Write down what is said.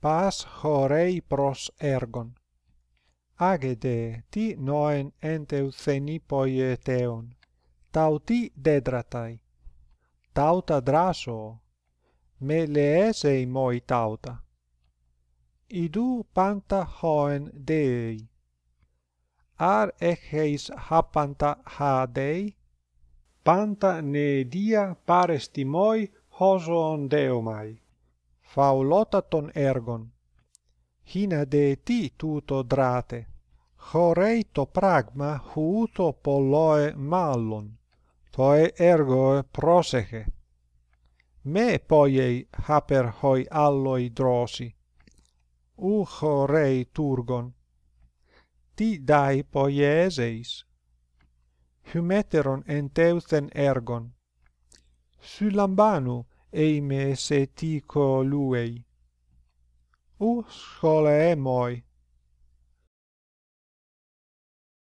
pas horei pros ergon Agede, de ti noen enteu ceni poi tauti dedratai tauta draso me le moi tauta Idu panta hoen dei ar echeis hapanta ha dei panta ne dia pare stimoi hoson deomai faulota ton ergon hina de ti tuto drate horei to pragma houto polloe mallon toe ergo proseche me poiei haper hoi alloi drosi u chorei turgon ti dai poieseis humeteron enteuthen ergon sylambanu eime me se tico luei. Us scholae moi,